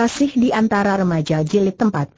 Kasih di antara remaja jilid 43.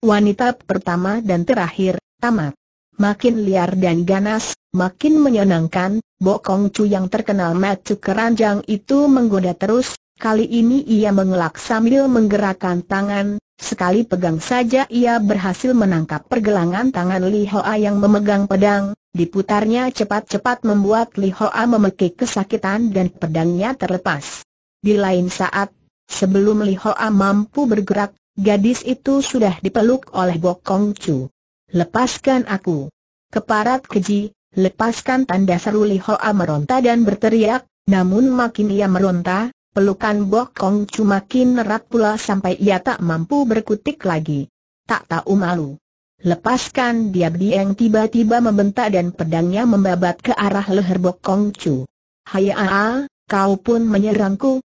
Wanita pertama dan terakhir, tamat. Makin liar dan ganas, makin menyenangkan, Bokong Chu yang terkenal macu keranjang itu menggoda terus, kali ini ia mengelak sambil menggerakkan tangan, sekali pegang saja ia berhasil menangkap pergelangan tangan Li Hoa yang memegang pedang, diputarnya cepat-cepat membuat Li Hoa memekik kesakitan dan pedangnya terlepas. Di lain saat, Sebelum Li Hoa mampu bergerak, gadis itu sudah dipeluk oleh Kong Chu. Lepaskan aku. Keparat keji, lepaskan tanda seru Li Hoa meronta dan berteriak, namun makin ia meronta, pelukan Kong Chu makin erat pula sampai ia tak mampu berkutik lagi. Tak tahu malu. Lepaskan dia yang tiba-tiba membentak dan pedangnya membabat ke arah leher Kong Chu. Hai aa, kau pun menyerangku?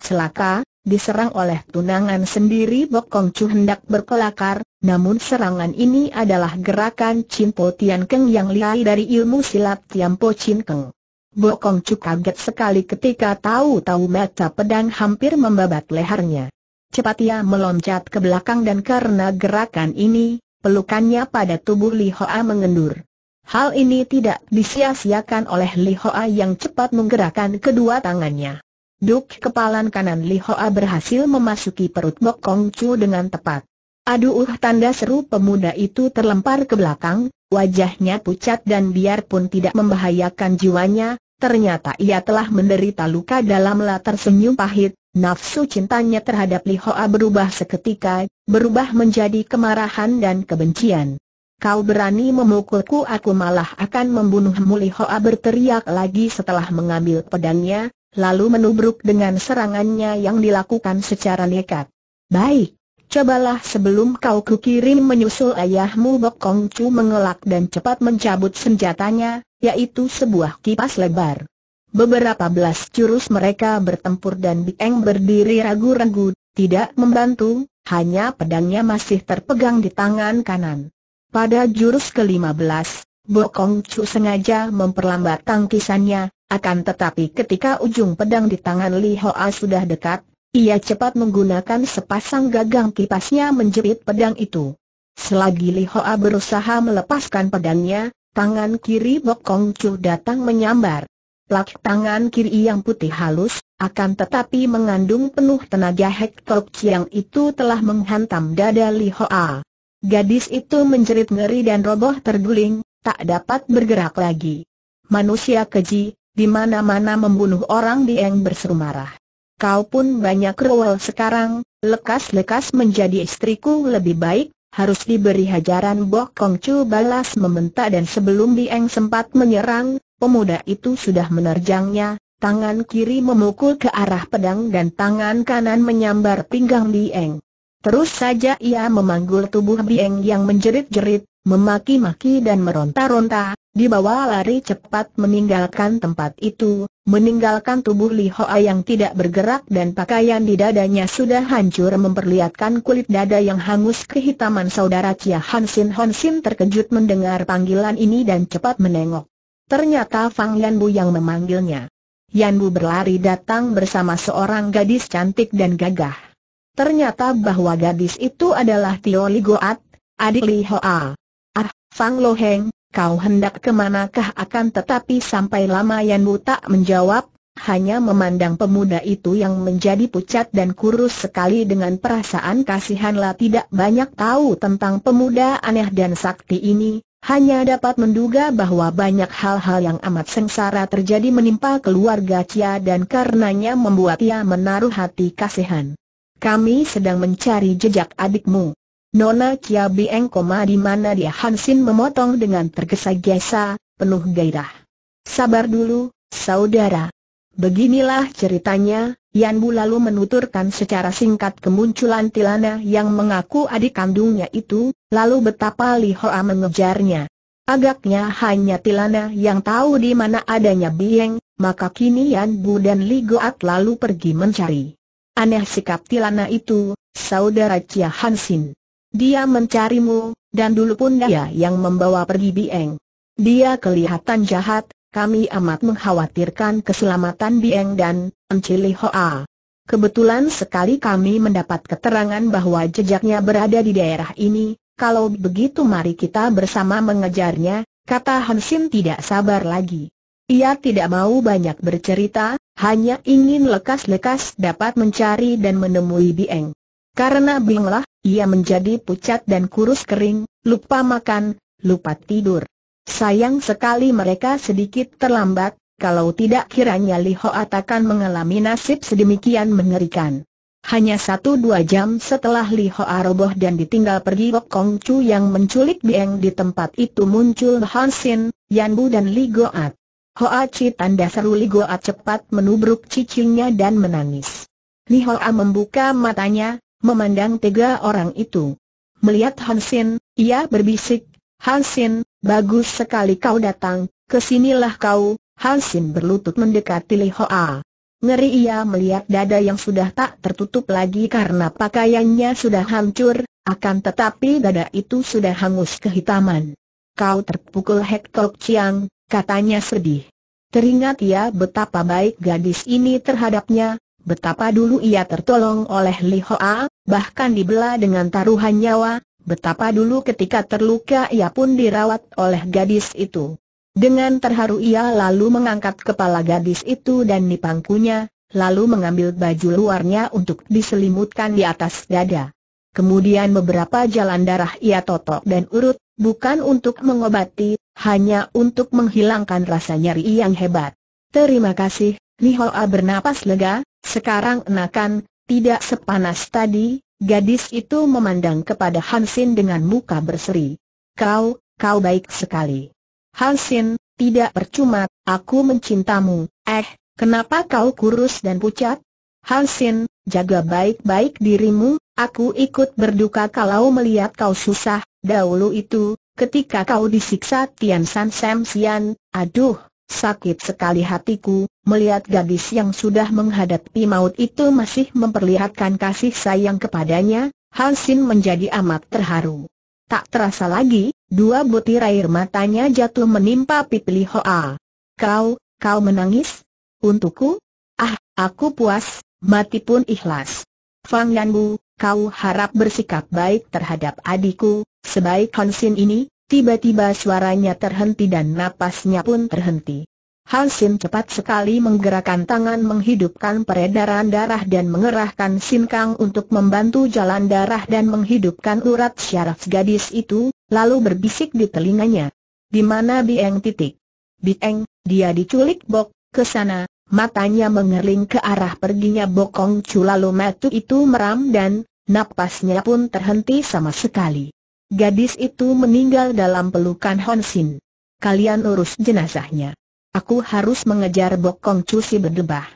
Celaka, diserang oleh tunangan sendiri Bok Kong Chu hendak berkelakar, namun serangan ini adalah gerakan Chin Po Tian Keng yang lihai dari ilmu silat Tian Po Chin Keng. Bok Kong Chu kaget sekali ketika tahu-tahu mata pedang hampir membabat lehernya. Cepat ia meloncat ke belakang dan karena gerakan ini, pelukannya pada tubuh Li Hoa mengendur. Hal ini tidak disia-siakan oleh Li Hoa yang cepat menggerakkan kedua tangannya. Duk kepalan kanan Li Hoa berhasil memasuki perut Bok Kong Chu dengan tepat. Aduh uh tanda seru pemuda itu terlempar ke belakang, wajahnya pucat dan biarpun tidak membahayakan jiwanya, ternyata ia telah menderita luka dalam latar senyum pahit, nafsu cintanya terhadap Li Hoa berubah seketika, berubah menjadi kemarahan dan kebencian. Kau berani memukulku aku malah akan membunuhmu Li Hoa berteriak lagi setelah mengambil pedangnya, lalu menubruk dengan serangannya yang dilakukan secara nekat. Baik, cobalah sebelum kau kukirim menyusul ayahmu Bok Kong Chu mengelak dan cepat mencabut senjatanya, yaitu sebuah kipas lebar. Beberapa belas jurus mereka bertempur dan Bieng berdiri ragu-ragu, tidak membantu, hanya pedangnya masih terpegang di tangan kanan. Pada jurus ke-15, Bokong Chu sengaja memperlambat tangkisannya, akan tetapi ketika ujung pedang di tangan Li Hoa sudah dekat, ia cepat menggunakan sepasang gagang kipasnya menjepit pedang itu. Selagi Li Hoa berusaha melepaskan pedangnya, tangan kiri Bokong Chu datang menyambar. Plak tangan kiri yang putih halus, akan tetapi mengandung penuh tenaga Hektok yang itu telah menghantam dada Li Hoa. Gadis itu menjerit ngeri dan roboh terguling, tak dapat bergerak lagi. Manusia keji, di mana-mana membunuh orang Dieng berseru marah. Kau pun banyak rewel sekarang, lekas-lekas menjadi istriku lebih baik, harus diberi hajaran Bok Kong Chu balas membentak dan sebelum Dieng sempat menyerang, pemuda itu sudah menerjangnya, tangan kiri memukul ke arah pedang dan tangan kanan menyambar pinggang Dieng. Terus saja ia memanggul tubuh Dieng yang menjerit-jerit, memaki-maki dan meronta-ronta, dibawa lari cepat meninggalkan tempat itu, meninggalkan tubuh Li Hoa yang tidak bergerak dan pakaian di dadanya sudah hancur memperlihatkan kulit dada yang hangus kehitaman saudara Chia Hansin Hansin terkejut mendengar panggilan ini dan cepat menengok. Ternyata Fang Yan Bu yang memanggilnya. Yan Bu berlari datang bersama seorang gadis cantik dan gagah. Ternyata bahwa gadis itu adalah Tio Ligoat, adik Li Hoa. Fang Loheng, kau hendak kemanakah akan tetapi sampai lama Yan Wu tak menjawab, hanya memandang pemuda itu yang menjadi pucat dan kurus sekali dengan perasaan kasihanlah tidak banyak tahu tentang pemuda aneh dan sakti ini, hanya dapat menduga bahwa banyak hal-hal yang amat sengsara terjadi menimpa keluarga Cia dan karenanya membuat ia menaruh hati kasihan. Kami sedang mencari jejak adikmu. Nona Kia Bieng koma di mana dia Hansin memotong dengan tergesa-gesa, penuh gairah. Sabar dulu, saudara. Beginilah ceritanya, Yan Bu lalu menuturkan secara singkat kemunculan Tilana yang mengaku adik kandungnya itu, lalu betapa Li Hoa mengejarnya. Agaknya hanya Tilana yang tahu di mana adanya Bieng, maka kini Yan Bu dan Li Goat lalu pergi mencari. Aneh sikap Tilana itu, saudara Chia Hansin. Dia mencarimu, dan dulu pun dia yang membawa pergi Bieng. Dia kelihatan jahat, kami amat mengkhawatirkan keselamatan Bieng dan Encili Hoa. Kebetulan sekali kami mendapat keterangan bahwa jejaknya berada di daerah ini, kalau begitu mari kita bersama mengejarnya, kata Hansin tidak sabar lagi. Ia tidak mau banyak bercerita, hanya ingin lekas-lekas dapat mencari dan menemui Bieng. Karena binglah, ia menjadi pucat dan kurus kering, lupa makan, lupa tidur. Sayang sekali mereka sedikit terlambat, kalau tidak kiranya Li Hoa akan mengalami nasib sedemikian mengerikan. Hanya satu dua jam setelah Li Hoa roboh dan ditinggal pergi Wok Kong Chu yang menculik Bieng di tempat itu muncul Han Sin, Yan Bu dan Li Goat. Hoa Chi tanda seru Li Goat cepat menubruk cicingnya dan menangis. Li Hoa membuka matanya, memandang tiga orang itu. Melihat Hansin, ia berbisik, Hansin, bagus sekali kau datang, kesinilah kau, Hansin berlutut mendekati Li Hoa. Ngeri ia melihat dada yang sudah tak tertutup lagi karena pakaiannya sudah hancur, akan tetapi dada itu sudah hangus kehitaman. Kau terpukul Hektok Chiang, katanya sedih. Teringat ia betapa baik gadis ini terhadapnya, Betapa dulu ia tertolong oleh Li Hoa, bahkan dibelah dengan taruhan nyawa, betapa dulu ketika terluka ia pun dirawat oleh gadis itu. Dengan terharu ia lalu mengangkat kepala gadis itu dan dipangkunya, lalu mengambil baju luarnya untuk diselimutkan di atas dada. Kemudian beberapa jalan darah ia totok dan urut, bukan untuk mengobati, hanya untuk menghilangkan rasa nyeri yang hebat. Terima kasih, Lihoa bernapas lega, sekarang enakan, tidak sepanas tadi, gadis itu memandang kepada Hansin dengan muka berseri. Kau, kau baik sekali. Hansin, tidak percuma, aku mencintamu, eh, kenapa kau kurus dan pucat? Hansin, jaga baik-baik dirimu, aku ikut berduka kalau melihat kau susah, dahulu itu, ketika kau disiksa Tian San Sam Sian, aduh, sakit sekali hatiku, Melihat gadis yang sudah menghadapi maut itu masih memperlihatkan kasih sayang kepadanya, Hansin menjadi amat terharu. Tak terasa lagi, dua butir air matanya jatuh menimpa pipi Hoa. Kau, kau menangis? Untukku? Ah, aku puas, mati pun ikhlas. Fang Yanbu, kau harap bersikap baik terhadap adikku, sebaik Hansin ini, tiba-tiba suaranya terhenti dan napasnya pun terhenti. Hansin cepat sekali menggerakkan tangan menghidupkan peredaran darah dan mengerahkan Sinkang untuk membantu jalan darah dan menghidupkan urat syaraf gadis itu, lalu berbisik di telinganya. Di mana Bieng titik? Bieng, dia diculik Bok, ke sana, matanya mengerling ke arah perginya Bokong Chu lalu matu itu meram dan, napasnya pun terhenti sama sekali. Gadis itu meninggal dalam pelukan Sin. Kalian urus jenazahnya. Aku harus mengejar Bok Kong Chu si berdebah.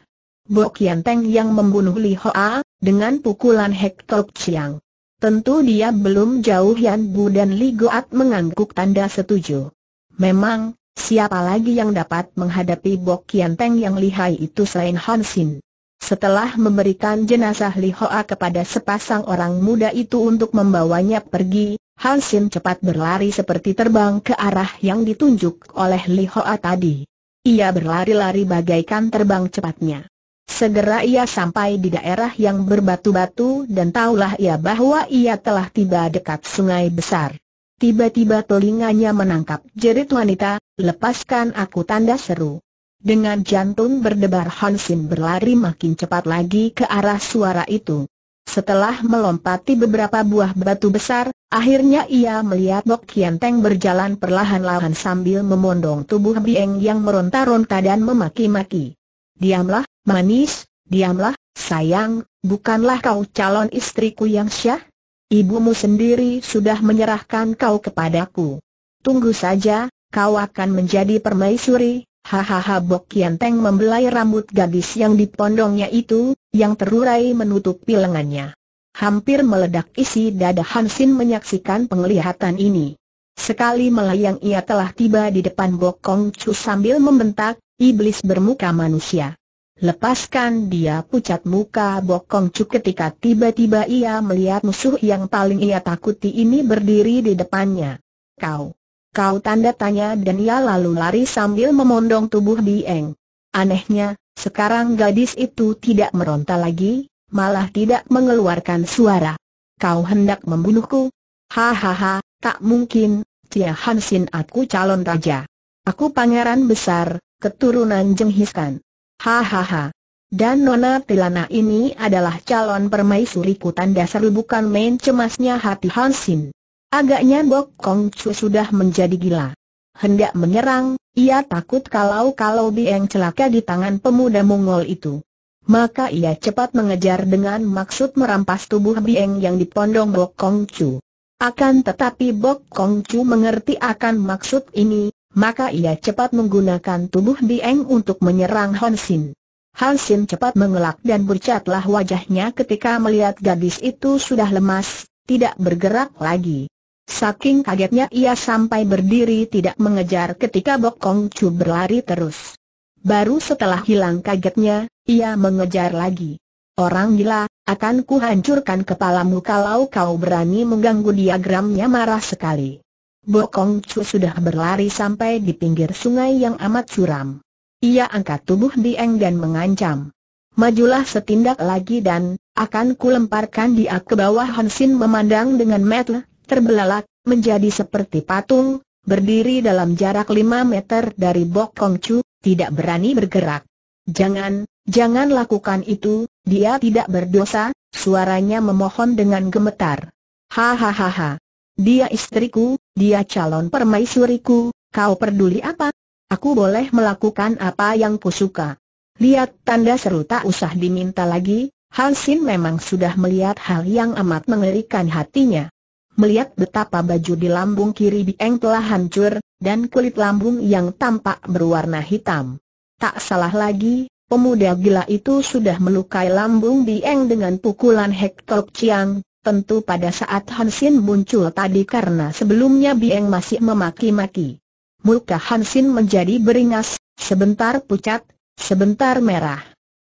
Bok Yanteng yang membunuh Li Hoa, dengan pukulan Hek Tok Chiang. Tentu dia belum jauh Yan Bu dan Li Goat mengangguk tanda setuju. Memang, siapa lagi yang dapat menghadapi Bok Teng yang lihai itu selain Han Sin? Setelah memberikan jenazah Li Hoa kepada sepasang orang muda itu untuk membawanya pergi, Han Sin cepat berlari seperti terbang ke arah yang ditunjuk oleh Li Hoa tadi. Ia berlari-lari bagaikan terbang cepatnya. Segera ia sampai di daerah yang berbatu-batu dan taulah ia bahwa ia telah tiba dekat sungai besar. Tiba-tiba telinganya menangkap jerit wanita, lepaskan aku tanda seru. Dengan jantung berdebar Hansin berlari makin cepat lagi ke arah suara itu. Setelah melompati beberapa buah batu besar, akhirnya ia melihat Bok Kian Teng berjalan perlahan-lahan sambil memondong tubuh Bieng yang meronta-ronta dan memaki-maki. Diamlah, manis, diamlah, sayang, bukanlah kau calon istriku yang syah? Ibumu sendiri sudah menyerahkan kau kepadaku. Tunggu saja, kau akan menjadi permaisuri, Hahaha Bok Kian Teng membelai rambut gadis yang dipondongnya itu, yang terurai menutupi lengannya. Hampir meledak isi dada Hansin menyaksikan penglihatan ini. Sekali melayang ia telah tiba di depan Bokong Chu sambil membentak, iblis bermuka manusia. Lepaskan dia pucat muka Bokong Chu ketika tiba-tiba ia melihat musuh yang paling ia takuti ini berdiri di depannya. Kau, kau tanda tanya dan ia lalu lari sambil memondong tubuh Dieng. Anehnya, sekarang gadis itu tidak meronta lagi, malah tidak mengeluarkan suara. Kau hendak membunuhku? Hahaha, tak mungkin, Cia Hansin aku calon raja. Aku pangeran besar, keturunan Jenghiskan. Hahaha. Dan Nona Tilana ini adalah calon permaisuri tanda dasar bukan main cemasnya hati Hansin. Agaknya Bok Kong Chu sudah menjadi gila. Hendak menyerang, ia takut kalau-kalau Bieng celaka di tangan pemuda Mongol itu. Maka ia cepat mengejar dengan maksud merampas tubuh Bieng yang dipondong Bok Kong Chu. Akan tetapi Bok Kong Chu mengerti akan maksud ini, maka ia cepat menggunakan tubuh Bieng untuk menyerang Hon Sin. Hon Sin cepat mengelak dan bercatlah wajahnya ketika melihat gadis itu sudah lemas, tidak bergerak lagi. Saking kagetnya ia sampai berdiri tidak mengejar ketika Bok Kong Chu berlari terus. Baru setelah hilang kagetnya, ia mengejar lagi. Orang gila, akan kuhancurkan kepalamu kalau kau berani mengganggu diagramnya marah sekali. Bok Kong Chu sudah berlari sampai di pinggir sungai yang amat curam. Ia angkat tubuh Dieng dan mengancam. Majulah setindak lagi dan, akan ku lemparkan dia ke bawah Hansin memandang dengan metel terbelalak, menjadi seperti patung, berdiri dalam jarak lima meter dari Bok Kong Chu, tidak berani bergerak. Jangan, jangan lakukan itu, dia tidak berdosa, suaranya memohon dengan gemetar. Hahaha. Dia istriku, dia calon permaisuriku, kau peduli apa? Aku boleh melakukan apa yang kusuka. Lihat tanda seru tak usah diminta lagi, Hansin memang sudah melihat hal yang amat mengerikan hatinya melihat betapa baju di lambung kiri Bieng telah hancur, dan kulit lambung yang tampak berwarna hitam. Tak salah lagi, pemuda gila itu sudah melukai lambung Bieng dengan pukulan Hektok Chiang, tentu pada saat Hansin muncul tadi karena sebelumnya Bieng masih memaki-maki. Muka Hansin menjadi beringas, sebentar pucat, sebentar merah.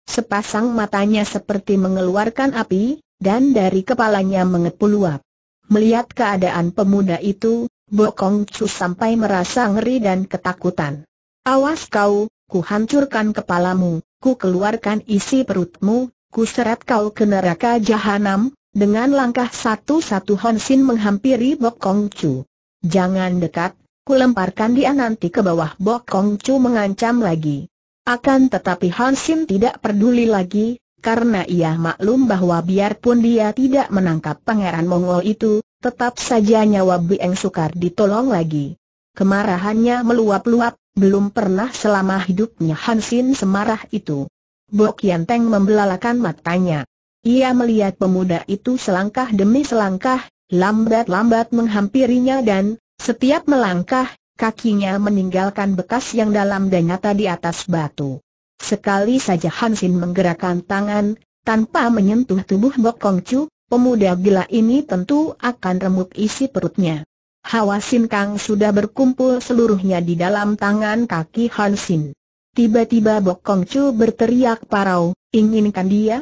Sepasang matanya seperti mengeluarkan api, dan dari kepalanya mengepul uap. Melihat keadaan pemuda itu, Bokong Chu sampai merasa ngeri dan ketakutan. Awas kau, ku hancurkan kepalamu, ku keluarkan isi perutmu, ku seret kau ke neraka jahanam, dengan langkah satu-satu Honsin menghampiri Bokong Chu. Jangan dekat, ku lemparkan dia nanti ke bawah Bokong Chu mengancam lagi. Akan tetapi Hansin tidak peduli lagi, karena ia maklum bahwa biarpun dia tidak menangkap pangeran Mongol itu, tetap saja nyawa Bieng Sukar ditolong lagi. Kemarahannya meluap-luap, belum pernah selama hidupnya Hansin semarah itu. Bok Yanteng membelalakan matanya. Ia melihat pemuda itu selangkah demi selangkah, lambat-lambat menghampirinya dan, setiap melangkah, kakinya meninggalkan bekas yang dalam dan nyata di atas batu. Sekali saja Hansin menggerakkan tangan, tanpa menyentuh tubuh Bok Kong Chu, pemuda gila ini tentu akan remuk isi perutnya. Hawa Sin Kang sudah berkumpul seluruhnya di dalam tangan kaki Hansin. Tiba-tiba Bok Kong Chu berteriak parau, inginkan dia?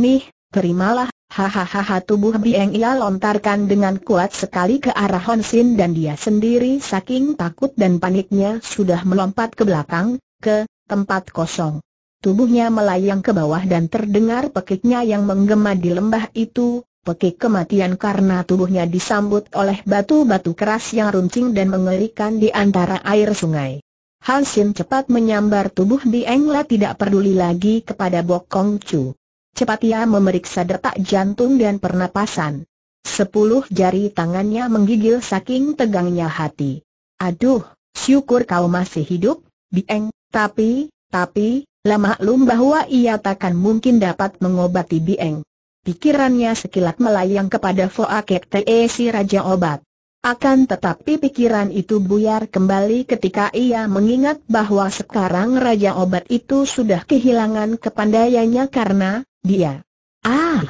Nih, terimalah, hahaha tubuh Bieng ia lontarkan dengan kuat sekali ke arah Hansin dan dia sendiri saking takut dan paniknya sudah melompat ke belakang, ke tempat kosong. Tubuhnya melayang ke bawah dan terdengar pekiknya yang menggema di lembah itu, pekik kematian karena tubuhnya disambut oleh batu-batu keras yang runcing dan mengerikan di antara air sungai. Hansin cepat menyambar tubuh di Engla tidak peduli lagi kepada Bokong Chu. Cepat ia memeriksa detak jantung dan pernapasan. Sepuluh jari tangannya menggigil saking tegangnya hati. Aduh, syukur kau masih hidup, Bieng, tapi, tapi, lah maklum bahwa ia takkan mungkin dapat mengobati Bieng. Pikirannya sekilat melayang kepada Foakek Te e si Raja Obat. Akan tetapi pikiran itu buyar kembali ketika ia mengingat bahwa sekarang Raja Obat itu sudah kehilangan kepandaiannya karena, dia. Ah!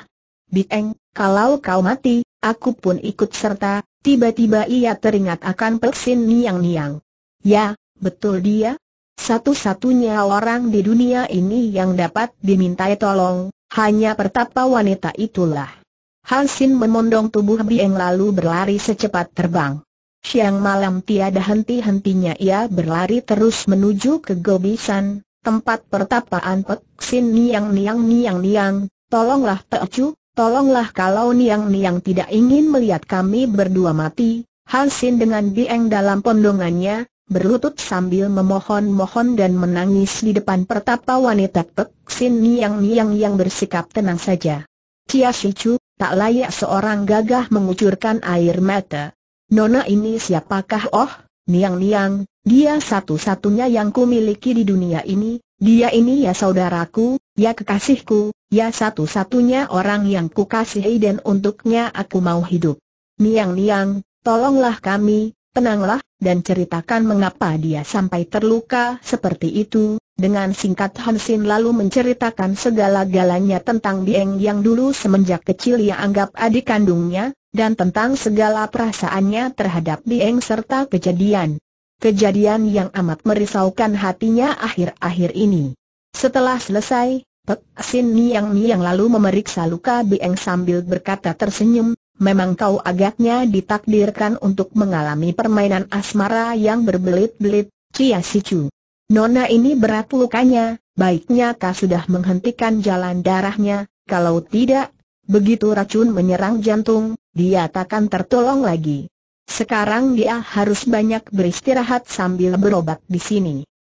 Bieng, kalau kau mati, aku pun ikut serta, tiba-tiba ia teringat akan Peksin Niang Niang. Ya, betul dia, satu-satunya orang di dunia ini yang dapat dimintai tolong, hanya pertapa wanita itulah. Hansin memondong tubuh Bieng lalu berlari secepat terbang. Siang malam tiada henti-hentinya ia berlari terus menuju ke Gobisan, tempat pertapaan Pek Sin Niang Niang Niang Niang, tolonglah Teocu, tolonglah kalau Niang Niang tidak ingin melihat kami berdua mati, Hansin dengan Bieng dalam pondongannya, berlutut sambil memohon-mohon dan menangis di depan pertapa wanita Pek Sin Niang-Niang yang bersikap tenang saja. Cia Shichu, tak layak seorang gagah mengucurkan air mata. Nona ini siapakah? Oh, Niang-Niang, dia satu-satunya yang ku miliki di dunia ini, dia ini ya saudaraku, ya kekasihku, ya satu-satunya orang yang kukasihi dan untuknya aku mau hidup. Niang-Niang, tolonglah kami, Tenanglah, dan ceritakan mengapa dia sampai terluka seperti itu. Dengan singkat Hansin lalu menceritakan segala-galanya tentang Bieng yang dulu semenjak kecil ia anggap adik kandungnya, dan tentang segala perasaannya terhadap Bieng serta kejadian. Kejadian yang amat merisaukan hatinya akhir-akhir ini. Setelah selesai, Pek Sin Niang Niang lalu memeriksa luka Bieng sambil berkata tersenyum, memang kau agaknya ditakdirkan untuk mengalami permainan asmara yang berbelit-belit, Cia Sicu. Nona ini berat lukanya, baiknya kau sudah menghentikan jalan darahnya, kalau tidak, begitu racun menyerang jantung, dia takkan tertolong lagi. Sekarang dia harus banyak beristirahat sambil berobat di sini.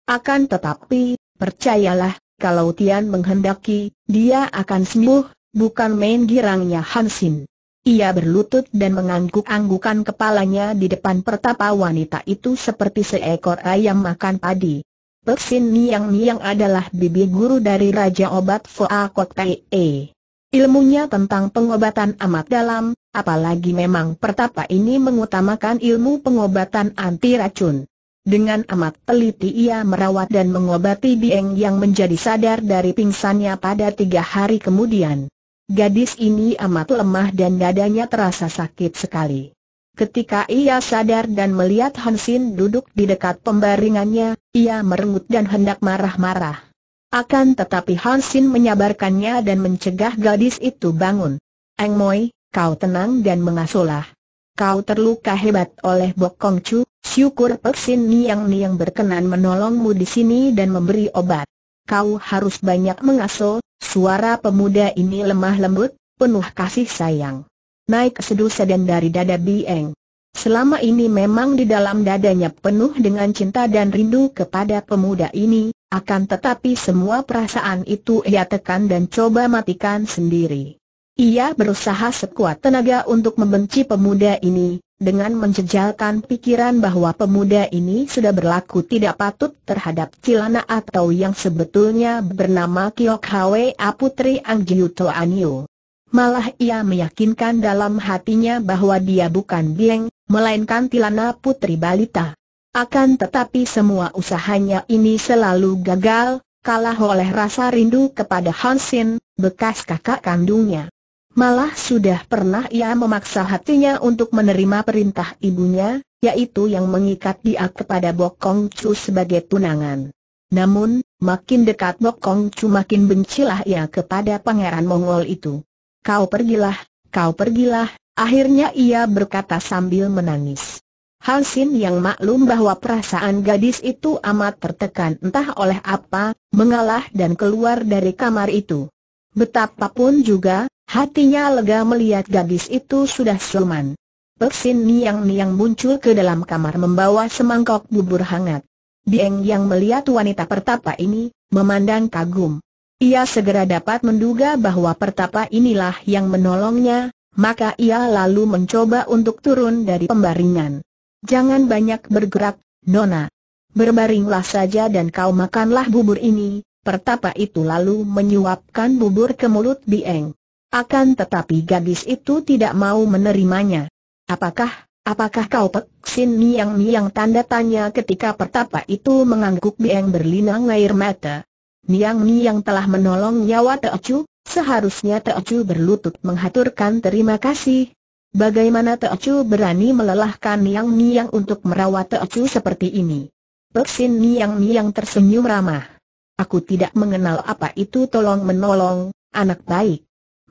Akan tetapi, percayalah, kalau Tian menghendaki, dia akan sembuh, bukan main girangnya Hansin. Ia berlutut dan mengangguk-anggukan kepalanya di depan pertapa wanita itu seperti seekor ayam makan padi. Peksin Niang Niang adalah bibi guru dari Raja Obat Foa Kok Pei. E. Ilmunya tentang pengobatan amat dalam, apalagi memang pertapa ini mengutamakan ilmu pengobatan anti racun. Dengan amat teliti ia merawat dan mengobati Bieng yang menjadi sadar dari pingsannya pada tiga hari kemudian. Gadis ini amat lemah dan dadanya terasa sakit sekali. Ketika ia sadar dan melihat Hansin duduk di dekat pembaringannya, ia merengut dan hendak marah-marah. Akan tetapi Hansin menyabarkannya dan mencegah gadis itu bangun. Eng Moi, kau tenang dan mengasuhlah. Kau terluka hebat oleh Bok Kong Chu, syukur Persin Niang Niang berkenan menolongmu di sini dan memberi obat. Kau harus banyak mengasuh, Suara pemuda ini lemah lembut, penuh kasih sayang. Naik seduh sedan dari dada Bieng. Selama ini memang di dalam dadanya penuh dengan cinta dan rindu kepada pemuda ini, akan tetapi semua perasaan itu ia tekan dan coba matikan sendiri. Ia berusaha sekuat tenaga untuk membenci pemuda ini, dengan menjejalkan pikiran bahwa pemuda ini sudah berlaku tidak patut terhadap Cilana atau yang sebetulnya bernama Kiok Hwa Putri Ang Jiuto Anio. Malah ia meyakinkan dalam hatinya bahwa dia bukan Bieng, melainkan Tilana Putri Balita. Akan tetapi semua usahanya ini selalu gagal, kalah oleh rasa rindu kepada Hansin, bekas kakak kandungnya. Malah sudah pernah ia memaksa hatinya untuk menerima perintah ibunya, yaitu yang mengikat dia kepada Bokong Chu sebagai tunangan. Namun, makin dekat Bokong Chu makin bencilah ia kepada pangeran Mongol itu. Kau pergilah, kau pergilah, akhirnya ia berkata sambil menangis. Hansin yang maklum bahwa perasaan gadis itu amat tertekan entah oleh apa, mengalah dan keluar dari kamar itu. Betapapun juga, Hatinya lega melihat gadis itu sudah siluman. Peksin niang-niang muncul ke dalam kamar membawa semangkok bubur hangat. Dieng yang melihat wanita pertapa ini, memandang kagum. Ia segera dapat menduga bahwa pertapa inilah yang menolongnya, maka ia lalu mencoba untuk turun dari pembaringan. Jangan banyak bergerak, Nona. Berbaringlah saja dan kau makanlah bubur ini, pertapa itu lalu menyuapkan bubur ke mulut Dieng. Akan tetapi gadis itu tidak mau menerimanya. Apakah, apakah kau peksin miang miang tanda tanya ketika pertapa itu mengangguk biang berlinang air mata. Niang Niang telah menolong nyawa Teocu, seharusnya Teocu berlutut menghaturkan terima kasih. Bagaimana Teocu berani melelahkan Niang Niang untuk merawat Teocu seperti ini? Peksin Niang Niang tersenyum ramah. Aku tidak mengenal apa itu tolong menolong, anak baik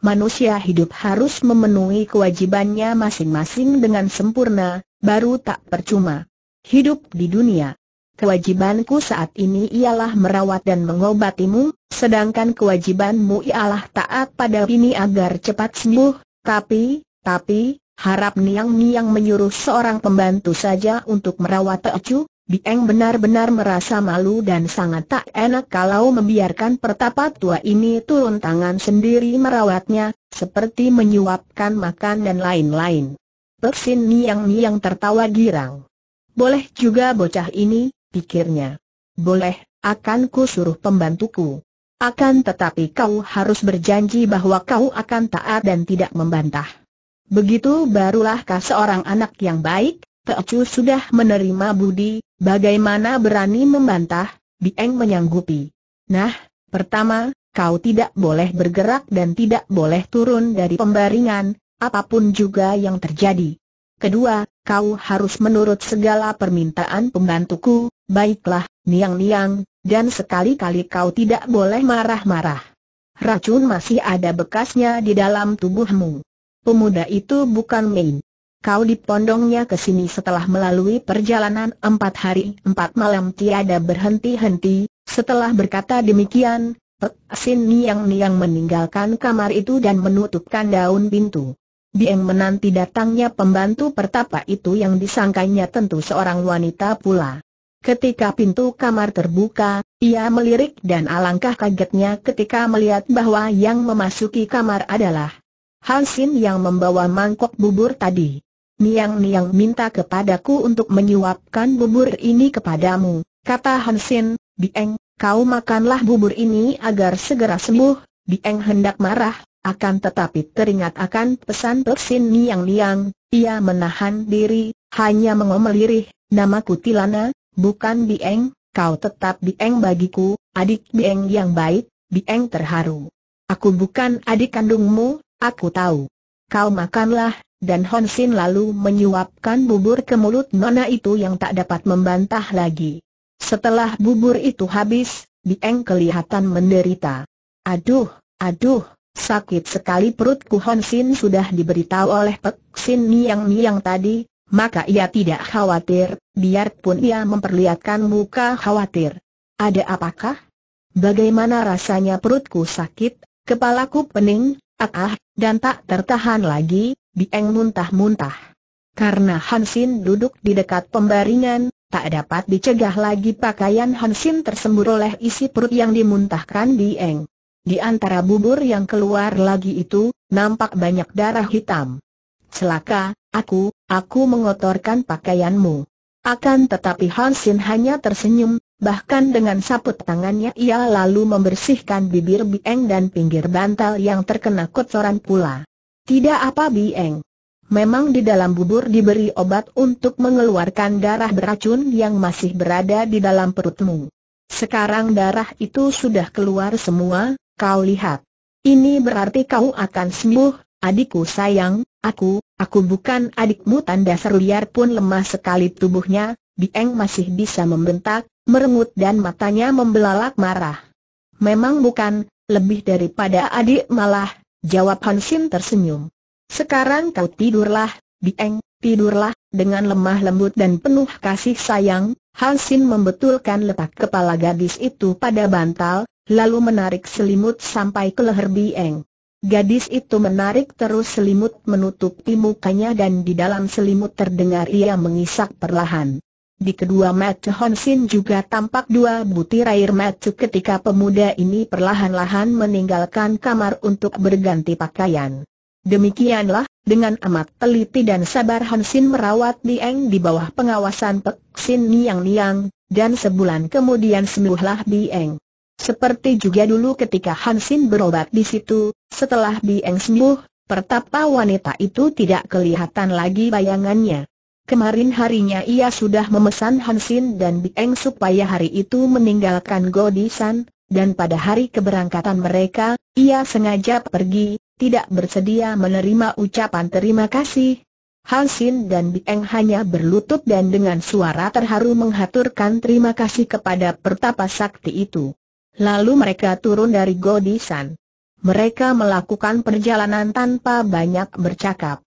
manusia hidup harus memenuhi kewajibannya masing-masing dengan sempurna, baru tak percuma. Hidup di dunia. Kewajibanku saat ini ialah merawat dan mengobatimu, sedangkan kewajibanmu ialah taat pada ini agar cepat sembuh, tapi, tapi, harap Niang Niang menyuruh seorang pembantu saja untuk merawat Tecu, Bieng benar-benar merasa malu dan sangat tak enak kalau membiarkan pertapa tua ini turun tangan sendiri merawatnya, seperti menyuapkan makan dan lain-lain. Persin Niang-Niang tertawa girang. Boleh juga bocah ini, pikirnya. Boleh, akan ku suruh pembantuku. Akan tetapi kau harus berjanji bahwa kau akan taat dan tidak membantah. Begitu barulah kau seorang anak yang baik, Teocu sudah menerima budi, bagaimana berani membantah, Bieng menyanggupi. Nah, pertama, kau tidak boleh bergerak dan tidak boleh turun dari pembaringan, apapun juga yang terjadi. Kedua, kau harus menurut segala permintaan pembantuku, baiklah, niang-niang, dan sekali-kali kau tidak boleh marah-marah. Racun masih ada bekasnya di dalam tubuhmu. Pemuda itu bukan main. Kau dipondongnya ke sini setelah melalui perjalanan empat hari empat malam tiada berhenti-henti, setelah berkata demikian, Pek Sin Niang Niang meninggalkan kamar itu dan menutupkan daun pintu. Dia menanti datangnya pembantu pertapa itu yang disangkanya tentu seorang wanita pula. Ketika pintu kamar terbuka, ia melirik dan alangkah kagetnya ketika melihat bahwa yang memasuki kamar adalah Hansin yang membawa mangkok bubur tadi. Niang-niang minta kepadaku untuk menyuapkan bubur ini kepadamu, kata Hansin, Bieng, kau makanlah bubur ini agar segera sembuh, Bieng hendak marah, akan tetapi teringat akan pesan Persin Niang-niang, ia menahan diri, hanya mengomelirih. Nama namaku Tilana, bukan Bieng. kau tetap Bieng bagiku, adik Bieng yang baik, Bieng terharu. Aku bukan adik kandungmu, aku tahu. Kau makanlah, dan Hon Sin lalu menyuapkan bubur ke mulut nona itu yang tak dapat membantah lagi. Setelah bubur itu habis, Dieng kelihatan menderita. Aduh, aduh, sakit sekali perutku Hon Sin sudah diberitahu oleh Pek Sin Niang Niang tadi, maka ia tidak khawatir, biarpun ia memperlihatkan muka khawatir. Ada apakah? Bagaimana rasanya perutku sakit, kepalaku pening, ah, ah, dan tak tertahan lagi, Bieng muntah-muntah. Karena Hansin duduk di dekat pembaringan, tak dapat dicegah lagi pakaian Hansin tersembur oleh isi perut yang dimuntahkan Bieng. Di antara bubur yang keluar lagi itu, nampak banyak darah hitam. Celaka, aku, aku mengotorkan pakaianmu. Akan tetapi Hansin hanya tersenyum, bahkan dengan saput tangannya ia lalu membersihkan bibir Bieng dan pinggir bantal yang terkena kotoran pula. Tidak apa Bieng. Memang di dalam bubur diberi obat untuk mengeluarkan darah beracun yang masih berada di dalam perutmu. Sekarang darah itu sudah keluar semua, kau lihat. Ini berarti kau akan sembuh, adikku sayang, aku, aku bukan adikmu tanda seru liar pun lemah sekali tubuhnya, Bieng masih bisa membentak, merengut dan matanya membelalak marah. Memang bukan, lebih daripada adik malah, Jawab Han Sim tersenyum. Sekarang kau tidurlah, Bieng, tidurlah, dengan lemah lembut dan penuh kasih sayang, Han Sim membetulkan letak kepala gadis itu pada bantal, lalu menarik selimut sampai ke leher Bieng. Gadis itu menarik terus selimut menutupi mukanya dan di dalam selimut terdengar ia mengisak perlahan. Di kedua mata Hon juga tampak dua butir air mata ketika pemuda ini perlahan-lahan meninggalkan kamar untuk berganti pakaian. Demikianlah, dengan amat teliti dan sabar Hon merawat Dieng di bawah pengawasan Pek Sin Niang Niang, dan sebulan kemudian sembuhlah Dieng. Seperti juga dulu ketika Hansin berobat di situ, setelah Dieng sembuh, pertapa wanita itu tidak kelihatan lagi bayangannya. Kemarin harinya ia sudah memesan Hansin dan Bieng supaya hari itu meninggalkan Godisan, dan pada hari keberangkatan mereka, ia sengaja pergi, tidak bersedia menerima ucapan terima kasih. Hansin dan Bieng hanya berlutut dan dengan suara terharu menghaturkan terima kasih kepada pertapa sakti itu. Lalu mereka turun dari Godisan. Mereka melakukan perjalanan tanpa banyak bercakap.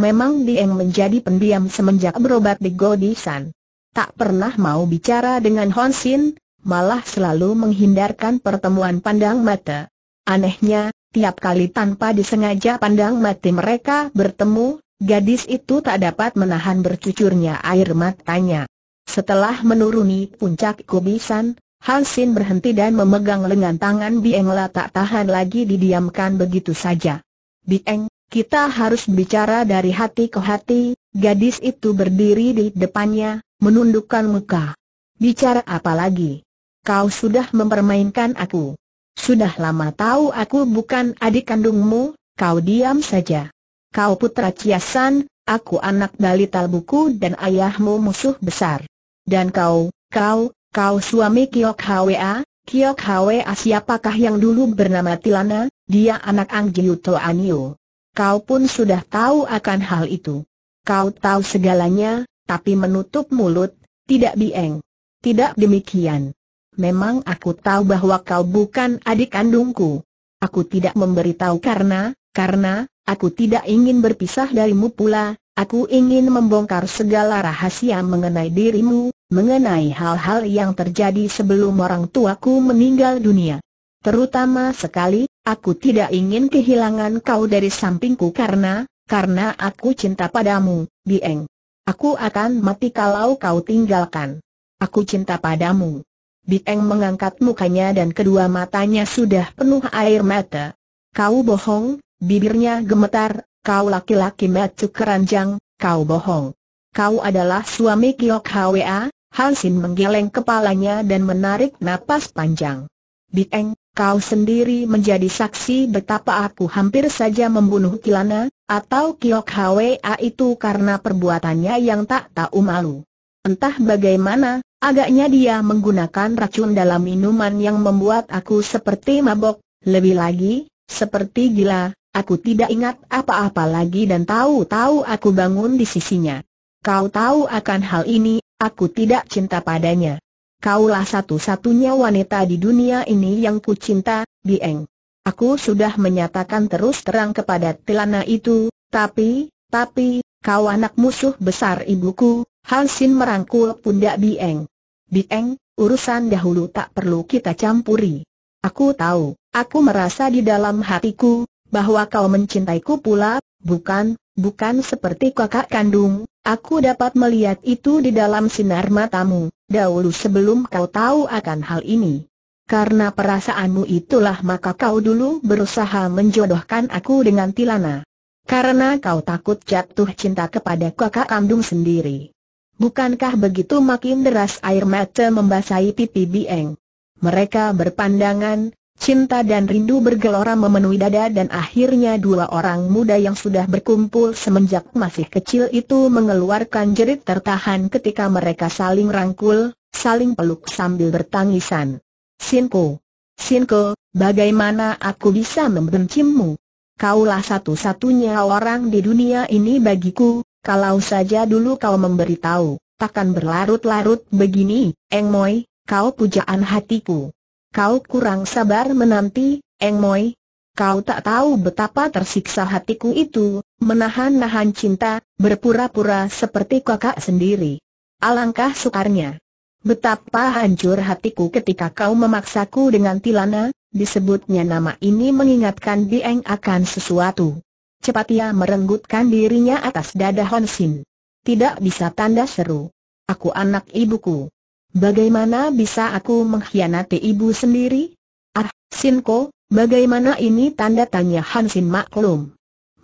Memang Dieng menjadi pendiam semenjak berobat di Godisan. Tak pernah mau bicara dengan Hon Sin, malah selalu menghindarkan pertemuan pandang mata. Anehnya, tiap kali tanpa disengaja pandang mata mereka bertemu, gadis itu tak dapat menahan bercucurnya air matanya. Setelah menuruni puncak Godisan, Hansin berhenti dan memegang lengan tangan Bieng La tak tahan lagi didiamkan begitu saja. Bieng, kita harus bicara dari hati ke hati, gadis itu berdiri di depannya, menundukkan muka. Bicara apa lagi? Kau sudah mempermainkan aku. Sudah lama tahu aku bukan adik kandungmu, kau diam saja. Kau putra Ciasan, aku anak balita buku dan ayahmu musuh besar. Dan kau, kau, kau suami Kiok Hwa, Kiok Hwa siapakah yang dulu bernama Tilana, dia anak anggiuto Aniu. Anio. Kau pun sudah tahu akan hal itu. Kau tahu segalanya, tapi menutup mulut, tidak bieng. Tidak demikian. Memang aku tahu bahwa kau bukan adik kandungku. Aku tidak memberitahu karena, karena, aku tidak ingin berpisah darimu pula, aku ingin membongkar segala rahasia mengenai dirimu, mengenai hal-hal yang terjadi sebelum orang tuaku meninggal dunia. Terutama sekali, Aku tidak ingin kehilangan kau dari sampingku karena, karena aku cinta padamu, Dieng. Aku akan mati kalau kau tinggalkan. Aku cinta padamu. Dieng mengangkat mukanya dan kedua matanya sudah penuh air mata. Kau bohong, bibirnya gemetar, kau laki-laki macuk keranjang, kau bohong. Kau adalah suami Kiok Hwa, Hansin menggeleng kepalanya dan menarik napas panjang. Dieng, Kau sendiri menjadi saksi betapa aku hampir saja membunuh Kilana, atau Kiok Hwa itu karena perbuatannya yang tak tahu malu. Entah bagaimana, agaknya dia menggunakan racun dalam minuman yang membuat aku seperti mabok, lebih lagi, seperti gila, aku tidak ingat apa-apa lagi dan tahu-tahu aku bangun di sisinya. Kau tahu akan hal ini, aku tidak cinta padanya. Kaulah satu-satunya wanita di dunia ini yang ku cinta, Bieng. Aku sudah menyatakan terus terang kepada Tilana itu, tapi, tapi, kau anak musuh besar ibuku, Hansin merangkul pundak Bieng. Bieng, urusan dahulu tak perlu kita campuri. Aku tahu, aku merasa di dalam hatiku, bahwa kau mencintaiku pula, bukan, bukan seperti kakak kandung, aku dapat melihat itu di dalam sinar matamu dahulu sebelum kau tahu akan hal ini. Karena perasaanmu itulah maka kau dulu berusaha menjodohkan aku dengan Tilana. Karena kau takut jatuh cinta kepada kakak kandung sendiri. Bukankah begitu makin deras air mata membasahi pipi Bieng? Mereka berpandangan, Cinta dan rindu bergelora memenuhi dada dan akhirnya dua orang muda yang sudah berkumpul semenjak masih kecil itu mengeluarkan jerit tertahan ketika mereka saling rangkul, saling peluk sambil bertangisan. Sinko, Sinko, bagaimana aku bisa membencimu? Kaulah satu-satunya orang di dunia ini bagiku, kalau saja dulu kau memberitahu, takkan berlarut-larut begini, Engmoy, kau pujaan hatiku. Kau kurang sabar menanti, Eng Moi. Kau tak tahu betapa tersiksa hatiku itu, menahan-nahan cinta, berpura-pura seperti kakak sendiri. Alangkah sukarnya. Betapa hancur hatiku ketika kau memaksaku dengan Tilana, disebutnya nama ini mengingatkan Dieng akan sesuatu. Cepat ia merenggutkan dirinya atas dada Honsin. Tidak bisa tanda seru. Aku anak ibuku. Bagaimana bisa aku mengkhianati ibu sendiri? Ah, Sinko, bagaimana ini tanda tanya Hansin maklum.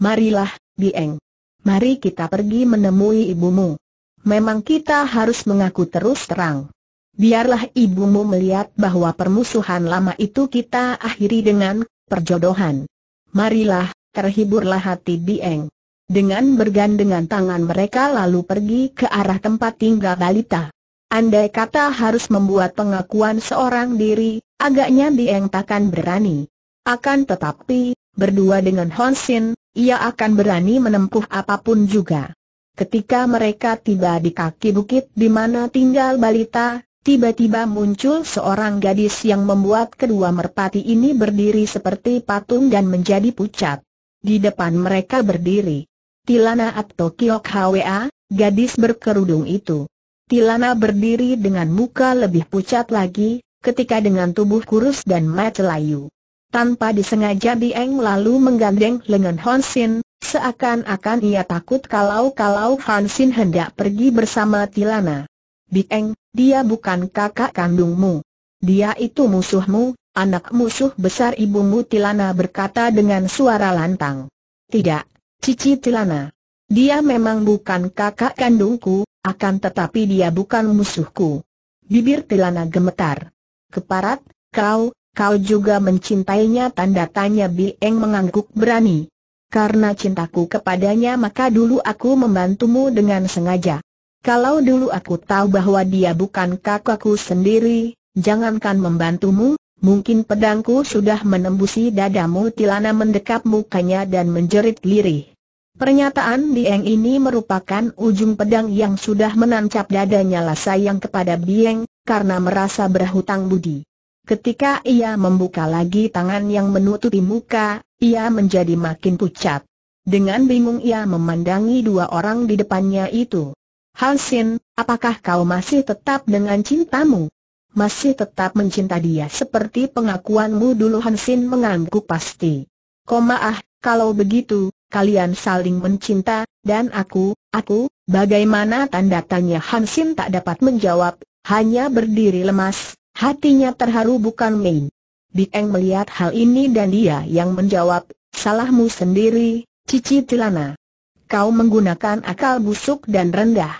Marilah, Bieng. Mari kita pergi menemui ibumu. Memang kita harus mengaku terus terang. Biarlah ibumu melihat bahwa permusuhan lama itu kita akhiri dengan perjodohan. Marilah, terhiburlah hati Bieng. Dengan bergandengan tangan mereka lalu pergi ke arah tempat tinggal balita. Andai kata harus membuat pengakuan seorang diri, agaknya Dieng takkan berani. Akan tetapi, berdua dengan Sin, ia akan berani menempuh apapun juga. Ketika mereka tiba di kaki bukit di mana tinggal balita, tiba-tiba muncul seorang gadis yang membuat kedua merpati ini berdiri seperti patung dan menjadi pucat. Di depan mereka berdiri. Tilana atau Kiok Hwa, gadis berkerudung itu. Tilana berdiri dengan muka lebih pucat lagi, ketika dengan tubuh kurus dan layu. Tanpa disengaja Bieng lalu menggandeng lengan Hansin, seakan-akan ia takut kalau-kalau Hansin hendak pergi bersama Tilana. Bieng, dia bukan kakak kandungmu. Dia itu musuhmu, anak musuh besar ibumu Tilana berkata dengan suara lantang. Tidak, Cici Tilana. Dia memang bukan kakak kandungku, akan tetapi dia bukan musuhku. Bibir Tilana gemetar. Keparat, kau, kau juga mencintainya tanda tanya Bieng mengangguk berani. Karena cintaku kepadanya maka dulu aku membantumu dengan sengaja. Kalau dulu aku tahu bahwa dia bukan kakakku sendiri, jangankan membantumu, mungkin pedangku sudah menembusi dadamu Tilana mendekap mukanya dan menjerit lirih. Pernyataan Dieng ini merupakan ujung pedang yang sudah menancap dadanya lah sayang kepada Bieng, karena merasa berhutang budi. Ketika ia membuka lagi tangan yang menutupi muka, ia menjadi makin pucat. Dengan bingung ia memandangi dua orang di depannya itu. Hansin, apakah kau masih tetap dengan cintamu? Masih tetap mencinta dia seperti pengakuanmu dulu Hansin mengangguk pasti. Koma ah, kalau begitu, kalian saling mencinta, dan aku, aku, bagaimana tanda tanya Hansin tak dapat menjawab, hanya berdiri lemas, hatinya terharu bukan main. Eng melihat hal ini dan dia yang menjawab, salahmu sendiri, Cici Tilana. Kau menggunakan akal busuk dan rendah.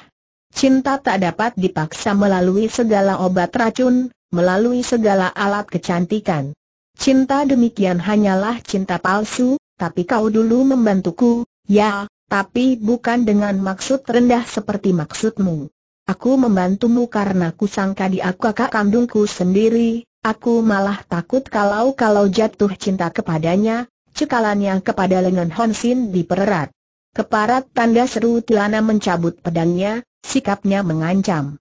Cinta tak dapat dipaksa melalui segala obat racun, melalui segala alat kecantikan. Cinta demikian hanyalah cinta palsu, tapi kau dulu membantuku, ya, tapi bukan dengan maksud rendah seperti maksudmu. Aku membantumu karena kusangka dia kakak kandungku sendiri, aku malah takut kalau-kalau jatuh cinta kepadanya, cekalannya kepada lengan Honsin dipererat. Keparat tanda seru Tilana mencabut pedangnya, sikapnya mengancam.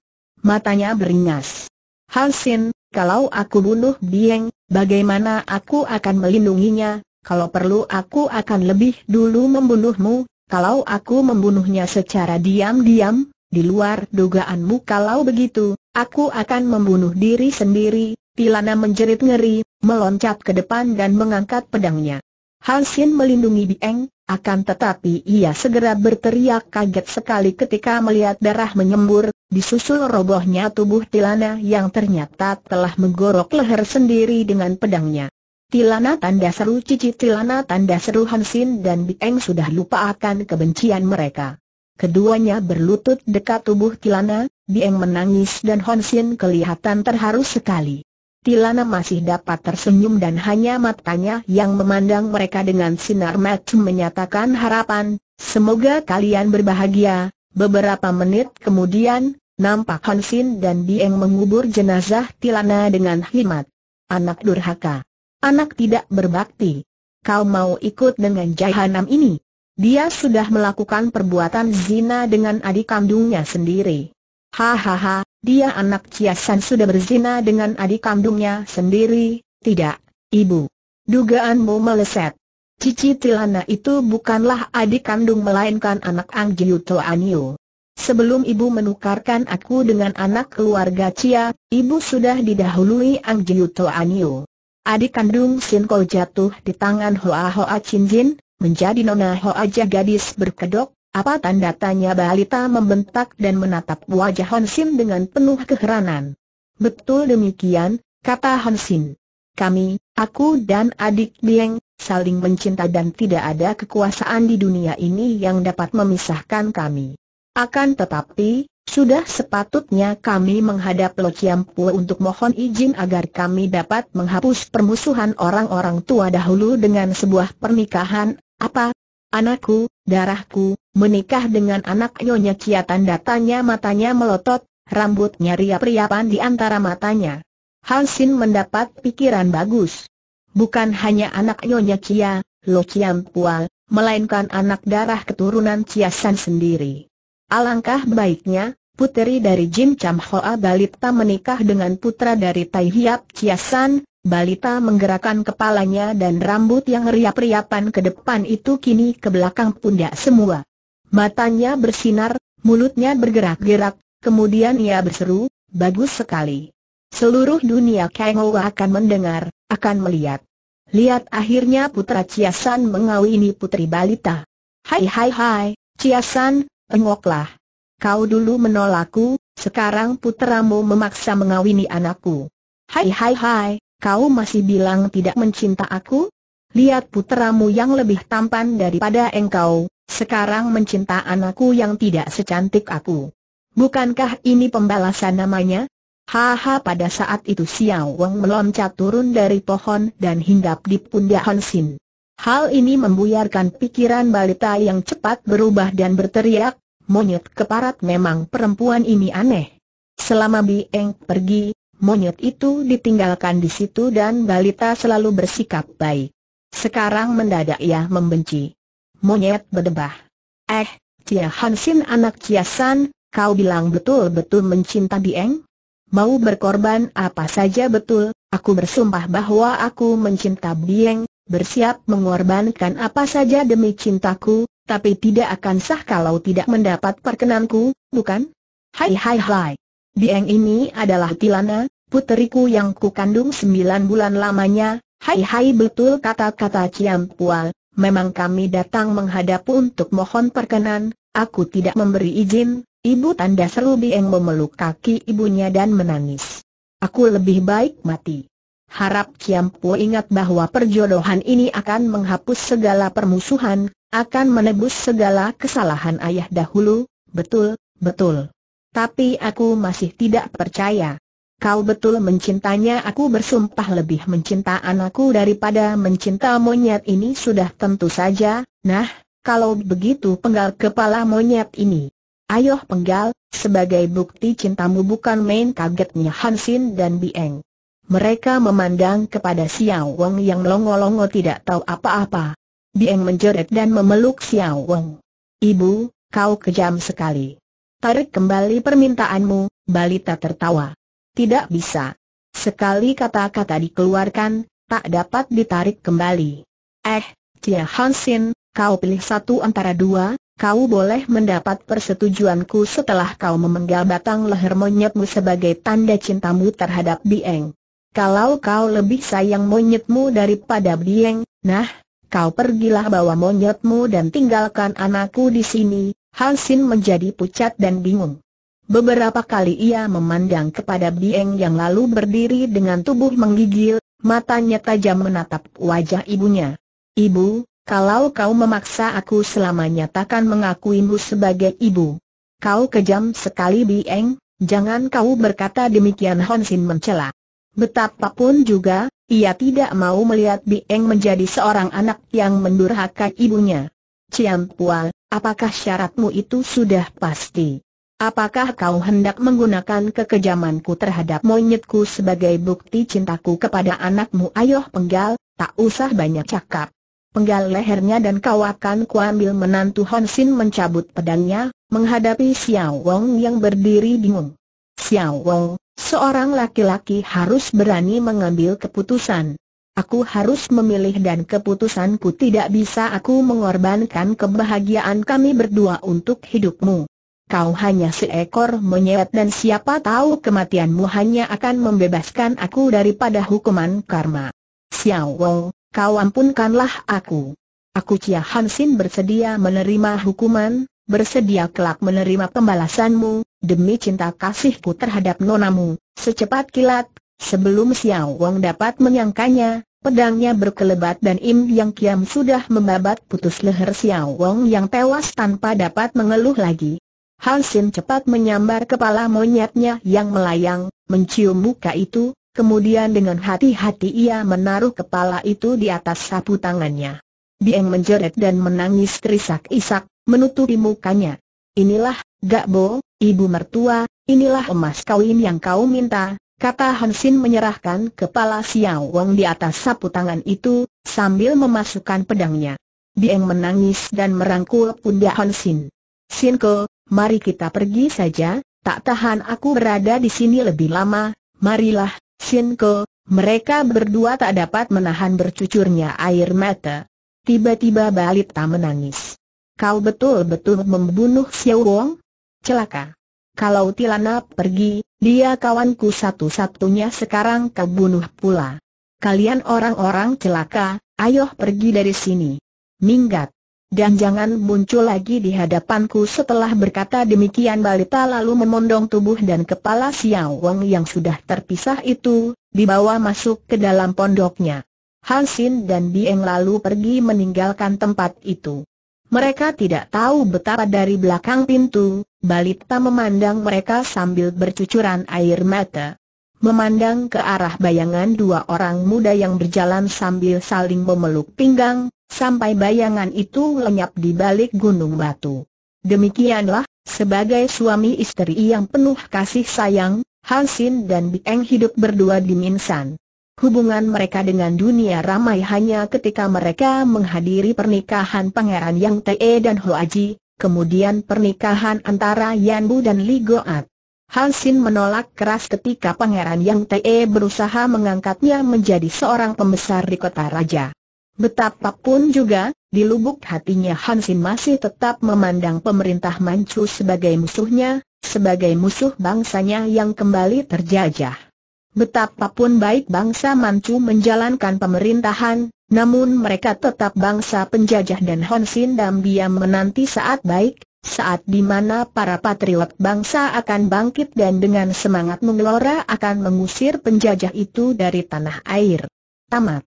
Matanya beringas. Hansin, kalau aku bunuh Dieng, bagaimana aku akan melindunginya, kalau perlu aku akan lebih dulu membunuhmu, kalau aku membunuhnya secara diam-diam, di luar dugaanmu kalau begitu, aku akan membunuh diri sendiri, Pilana menjerit ngeri, meloncat ke depan dan mengangkat pedangnya. Hansin melindungi Bieng, akan tetapi ia segera berteriak kaget sekali ketika melihat darah menyembur, disusul robohnya tubuh Tilana yang ternyata telah menggorok leher sendiri dengan pedangnya. Tilana tanda seru cici Tilana tanda seru Hansin dan Bieng sudah lupa akan kebencian mereka. Keduanya berlutut dekat tubuh Tilana, Bieng menangis dan Hansin kelihatan terharu sekali. Tilana masih dapat tersenyum dan hanya matanya yang memandang mereka dengan sinar mata menyatakan harapan, semoga kalian berbahagia. Beberapa menit kemudian, nampak Hansin dan Bieng mengubur jenazah Tilana dengan hikmat. Anak durhaka anak tidak berbakti. Kau mau ikut dengan jahanam ini? Dia sudah melakukan perbuatan zina dengan adik kandungnya sendiri. Hahaha, dia anak Ciasan sudah berzina dengan adik kandungnya sendiri, tidak, ibu. Dugaanmu meleset. Cici Tilana itu bukanlah adik kandung melainkan anak Ang Jiuto Anio. Sebelum ibu menukarkan aku dengan anak keluarga Cia, ibu sudah didahului Ang Jiuto Anio adik kandung Sin Kau jatuh di tangan Hoa Hoa Chin Jin, menjadi nona Hoa Jah gadis berkedok, apa tanda tanya balita membentak dan menatap wajah Hon Sin dengan penuh keheranan. Betul demikian, kata Hon Sin. Kami, aku dan adik Dieng, saling mencinta dan tidak ada kekuasaan di dunia ini yang dapat memisahkan kami. Akan tetapi, sudah sepatutnya kami menghadap Lo Chiam untuk mohon izin agar kami dapat menghapus permusuhan orang-orang tua dahulu dengan sebuah pernikahan, apa? Anakku, darahku, menikah dengan anak Nyonya Kiatan datanya matanya melotot, rambutnya riap-riapan di antara matanya. Hansin mendapat pikiran bagus. Bukan hanya anak Nyonya Kia, Lo Chiam Pua, melainkan anak darah keturunan Chiasan sendiri. Alangkah baiknya, puteri dari Jim Cham Hoa Balita menikah dengan putra dari Tai Hiap Chiasan, Balita menggerakkan kepalanya dan rambut yang riap-riapan ke depan itu kini ke belakang pundak semua. Matanya bersinar, mulutnya bergerak-gerak, kemudian ia berseru, bagus sekali. Seluruh dunia Hoa akan mendengar, akan melihat. Lihat akhirnya putra Chiasan mengawini putri Balita. Hai hai hai, Chiasan, engoklah kau dulu menolakku, sekarang puteramu memaksa mengawini anakku. Hai hai hai, kau masih bilang tidak mencinta aku? Lihat puteramu yang lebih tampan daripada engkau, sekarang mencinta anakku yang tidak secantik aku. Bukankah ini pembalasan namanya? Haha pada saat itu Xiao Wang meloncat turun dari pohon dan hinggap di pundak Han Sin. Hal ini membuyarkan pikiran balita yang cepat berubah dan berteriak, monyet keparat memang perempuan ini aneh. Selama Bieng pergi, monyet itu ditinggalkan di situ dan balita selalu bersikap baik. Sekarang mendadak ia membenci. Monyet berdebah. Eh, Cia Hansin anak San, kau bilang betul-betul mencinta Bieng? Mau berkorban apa saja betul, aku bersumpah bahwa aku mencinta Bieng, bersiap mengorbankan apa saja demi cintaku, tapi tidak akan sah kalau tidak mendapat perkenanku, bukan? Hai hai hai. Dieng ini adalah Tilana, puteriku yang kandung sembilan bulan lamanya, hai hai betul kata-kata Ciam Pual, memang kami datang menghadap untuk mohon perkenan, aku tidak memberi izin, ibu tanda seru Dieng memeluk kaki ibunya dan menangis. Aku lebih baik mati. Harap Kiampu ingat bahwa perjodohan ini akan menghapus segala permusuhan, akan menebus segala kesalahan ayah dahulu, betul, betul. Tapi aku masih tidak percaya. Kau betul mencintanya aku bersumpah lebih mencinta anakku daripada mencinta monyet ini sudah tentu saja, nah, kalau begitu penggal kepala monyet ini. Ayo penggal, sebagai bukti cintamu bukan main kagetnya Hansin dan Bieng. Mereka memandang kepada Xiao Wang yang longo-longo tidak tahu apa-apa. Bieng menjerit dan memeluk Xiao Wang. Ibu, kau kejam sekali. Tarik kembali permintaanmu, balita tertawa. Tidak bisa. Sekali kata-kata dikeluarkan, tak dapat ditarik kembali. Eh, Cia Hansin, kau pilih satu antara dua, kau boleh mendapat persetujuanku setelah kau memenggal batang leher monyetmu sebagai tanda cintamu terhadap Bieng. Kalau kau lebih sayang monyetmu daripada Bieng, nah, kau pergilah bawa monyetmu dan tinggalkan anakku di sini. Hansin menjadi pucat dan bingung. Beberapa kali ia memandang kepada Bieng yang lalu berdiri dengan tubuh menggigil, matanya tajam menatap wajah ibunya. Ibu, kalau kau memaksa aku selamanya takkan mengakuimu sebagai ibu. Kau kejam sekali Bieng, jangan kau berkata demikian Hansin mencela. Betapapun juga, ia tidak mau melihat Bieng menjadi seorang anak yang mendurhakai ibunya. Ciam Pua, apakah syaratmu itu sudah pasti? Apakah kau hendak menggunakan kekejamanku terhadap monyetku sebagai bukti cintaku kepada anakmu? Ayoh penggal, tak usah banyak cakap. Penggal lehernya dan kau akan kuambil menantu Honsin mencabut pedangnya, menghadapi Xiao Wong yang berdiri bingung. Xiao Wong, Seorang laki-laki harus berani mengambil keputusan. Aku harus memilih dan keputusanku tidak bisa aku mengorbankan kebahagiaan kami berdua untuk hidupmu. Kau hanya seekor monyet dan siapa tahu kematianmu hanya akan membebaskan aku daripada hukuman karma. Xiao kau ampunkanlah aku. Aku Chia Hansin bersedia menerima hukuman, bersedia kelak menerima pembalasanmu, demi cinta kasihku terhadap nonamu, secepat kilat, sebelum Xiao Wang dapat menyangkanya, pedangnya berkelebat dan Im Yang Kiam sudah membabat putus leher Xiao Wang yang tewas tanpa dapat mengeluh lagi. Han Sin cepat menyambar kepala monyetnya yang melayang, mencium muka itu, kemudian dengan hati-hati ia menaruh kepala itu di atas sapu tangannya. Dieng menjerit dan menangis terisak-isak, menutupi mukanya. Inilah Gak Gakbo, ibu mertua, inilah emas kawin yang kau minta, kata Hansin menyerahkan kepala Xiao Wang di atas sapu tangan itu, sambil memasukkan pedangnya. Dieng menangis dan merangkul pundak Hansin. Sinko, mari kita pergi saja, tak tahan aku berada di sini lebih lama, marilah, Sinko, mereka berdua tak dapat menahan bercucurnya air mata. Tiba-tiba Balita menangis. Kau betul-betul membunuh Xiao Wang? celaka. Kalau Tilana pergi, dia kawanku satu-satunya sekarang kau bunuh pula. Kalian orang-orang celaka, ayo pergi dari sini. Minggat. Dan jangan muncul lagi di hadapanku setelah berkata demikian balita lalu memondong tubuh dan kepala Xiao Wang yang sudah terpisah itu, dibawa masuk ke dalam pondoknya. Hansin dan Dieng lalu pergi meninggalkan tempat itu. Mereka tidak tahu betapa dari belakang pintu, Balita memandang mereka sambil bercucuran air mata. Memandang ke arah bayangan dua orang muda yang berjalan sambil saling memeluk pinggang, sampai bayangan itu lenyap di balik gunung batu. Demikianlah, sebagai suami istri yang penuh kasih sayang, Hansin dan Bieng hidup berdua di Minsan. Hubungan mereka dengan dunia ramai hanya ketika mereka menghadiri pernikahan pangeran Yang Te dan Hoaji, kemudian pernikahan antara Yan Bu dan Li Goat. Hansin menolak keras ketika Pangeran Yang Te berusaha mengangkatnya menjadi seorang pembesar di kota raja. Betapapun juga, di lubuk hatinya Hansin masih tetap memandang pemerintah Manchu sebagai musuhnya, sebagai musuh bangsanya yang kembali terjajah. Betapapun baik bangsa Manchu menjalankan pemerintahan, namun mereka tetap bangsa penjajah dan Hon Sin Dam menanti saat baik, saat di mana para patriot bangsa akan bangkit dan dengan semangat mengelora akan mengusir penjajah itu dari tanah air. Tamat.